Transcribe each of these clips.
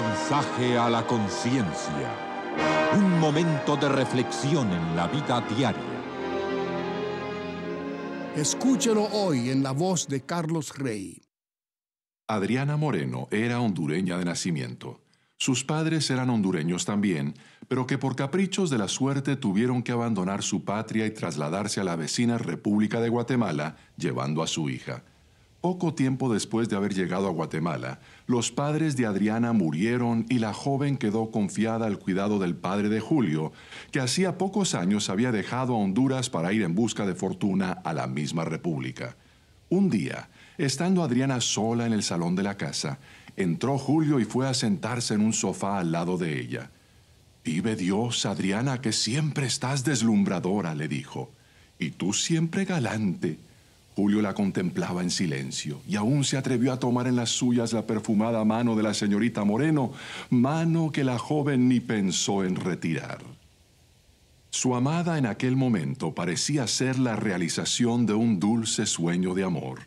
Mensaje a la conciencia. Un momento de reflexión en la vida diaria. Escúchelo hoy en la voz de Carlos Rey. Adriana Moreno era hondureña de nacimiento. Sus padres eran hondureños también, pero que por caprichos de la suerte tuvieron que abandonar su patria y trasladarse a la vecina República de Guatemala, llevando a su hija. Poco tiempo después de haber llegado a Guatemala, los padres de Adriana murieron y la joven quedó confiada al cuidado del padre de Julio, que hacía pocos años había dejado a Honduras para ir en busca de fortuna a la misma república. Un día, estando Adriana sola en el salón de la casa, entró Julio y fue a sentarse en un sofá al lado de ella. Vive Dios, Adriana, que siempre estás deslumbradora, le dijo, y tú siempre galante. Julio la contemplaba en silencio y aún se atrevió a tomar en las suyas la perfumada mano de la señorita Moreno, mano que la joven ni pensó en retirar. Su amada en aquel momento parecía ser la realización de un dulce sueño de amor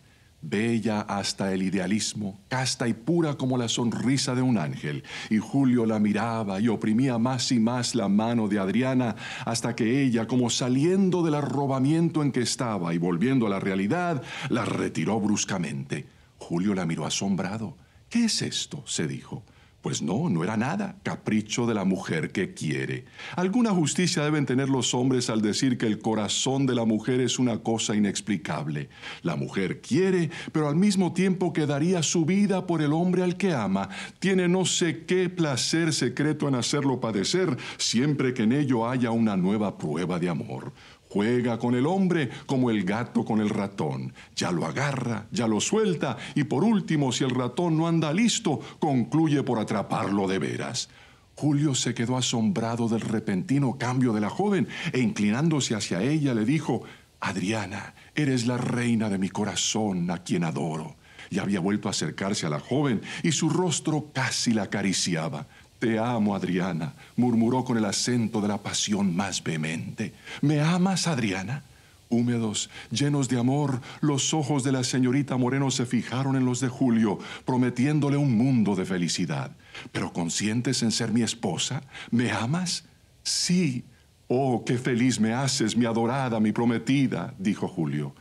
bella hasta el idealismo, casta y pura como la sonrisa de un ángel, y Julio la miraba y oprimía más y más la mano de Adriana hasta que ella, como saliendo del arrobamiento en que estaba y volviendo a la realidad, la retiró bruscamente. Julio la miró asombrado. ¿Qué es esto? se dijo. Pues no, no era nada, capricho de la mujer que quiere. Alguna justicia deben tener los hombres al decir que el corazón de la mujer es una cosa inexplicable. La mujer quiere, pero al mismo tiempo que daría su vida por el hombre al que ama, tiene no sé qué placer secreto en hacerlo padecer, siempre que en ello haya una nueva prueba de amor. Juega con el hombre como el gato con el ratón. Ya lo agarra, ya lo suelta y por último, si el ratón no anda listo, concluye por atraparlo de veras. Julio se quedó asombrado del repentino cambio de la joven e inclinándose hacia ella le dijo, Adriana, eres la reina de mi corazón a quien adoro. Y había vuelto a acercarse a la joven y su rostro casi la acariciaba. Te amo, Adriana, murmuró con el acento de la pasión más vehemente. ¿Me amas, Adriana? Húmedos, llenos de amor, los ojos de la señorita Moreno se fijaron en los de Julio, prometiéndole un mundo de felicidad. ¿Pero consientes en ser mi esposa? ¿Me amas? Sí. Oh, qué feliz me haces, mi adorada, mi prometida, dijo Julio.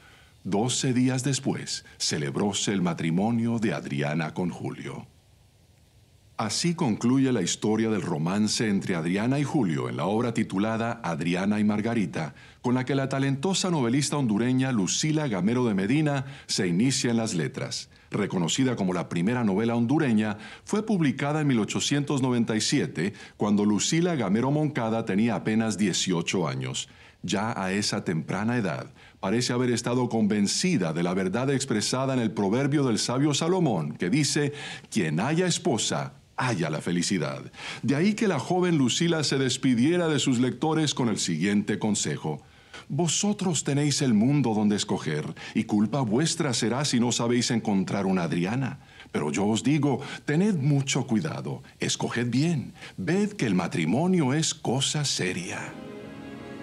Doce días después celebróse el matrimonio de Adriana con Julio. Así concluye la historia del romance entre Adriana y Julio en la obra titulada Adriana y Margarita, con la que la talentosa novelista hondureña Lucila Gamero de Medina se inicia en las letras reconocida como la primera novela hondureña, fue publicada en 1897, cuando Lucila Gamero Moncada tenía apenas 18 años. Ya a esa temprana edad, parece haber estado convencida de la verdad expresada en el proverbio del sabio Salomón, que dice, quien haya esposa, haya la felicidad. De ahí que la joven Lucila se despidiera de sus lectores con el siguiente consejo. Vosotros tenéis el mundo donde escoger, y culpa vuestra será si no sabéis encontrar una Adriana. Pero yo os digo, tened mucho cuidado, escoged bien, ved que el matrimonio es cosa seria.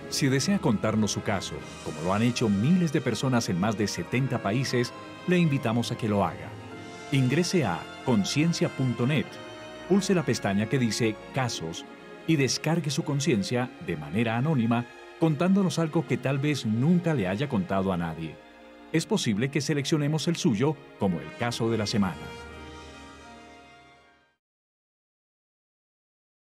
Si desea contarnos su caso, como lo han hecho miles de personas en más de 70 países, le invitamos a que lo haga. Ingrese a conciencia.net, pulse la pestaña que dice Casos y descargue su conciencia de manera anónima contándonos algo que tal vez nunca le haya contado a nadie. Es posible que seleccionemos el suyo como el caso de la semana.